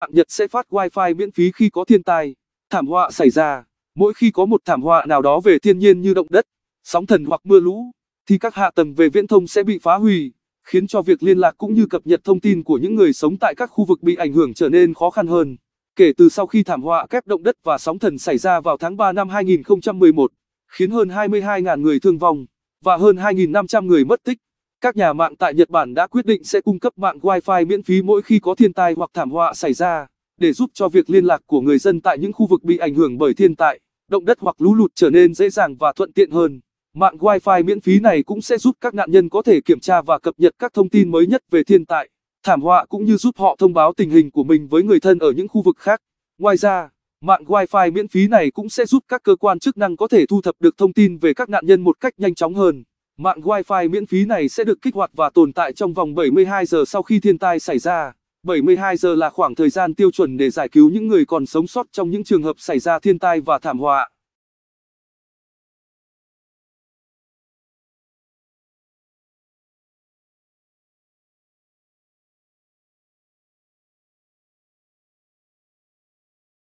Bạn Nhật sẽ phát Wi-Fi miễn phí khi có thiên tai, thảm họa xảy ra. Mỗi khi có một thảm họa nào đó về thiên nhiên như động đất, sóng thần hoặc mưa lũ, thì các hạ tầng về viễn thông sẽ bị phá hủy, khiến cho việc liên lạc cũng như cập nhật thông tin của những người sống tại các khu vực bị ảnh hưởng trở nên khó khăn hơn. Kể từ sau khi thảm họa kép động đất và sóng thần xảy ra vào tháng 3 năm 2011, khiến hơn 22.000 người thương vong và hơn 2.500 người mất tích. Các nhà mạng tại Nhật Bản đã quyết định sẽ cung cấp mạng Wi-Fi miễn phí mỗi khi có thiên tai hoặc thảm họa xảy ra, để giúp cho việc liên lạc của người dân tại những khu vực bị ảnh hưởng bởi thiên tai, động đất hoặc lũ lụt trở nên dễ dàng và thuận tiện hơn. Mạng Wi-Fi miễn phí này cũng sẽ giúp các nạn nhân có thể kiểm tra và cập nhật các thông tin mới nhất về thiên tai, thảm họa cũng như giúp họ thông báo tình hình của mình với người thân ở những khu vực khác. Ngoài ra, mạng Wi-Fi miễn phí này cũng sẽ giúp các cơ quan chức năng có thể thu thập được thông tin về các nạn nhân một cách nhanh chóng hơn. Mạng Wi-Fi miễn phí này sẽ được kích hoạt và tồn tại trong vòng 72 giờ sau khi thiên tai xảy ra. 72 giờ là khoảng thời gian tiêu chuẩn để giải cứu những người còn sống sót trong những trường hợp xảy ra thiên tai và thảm họa.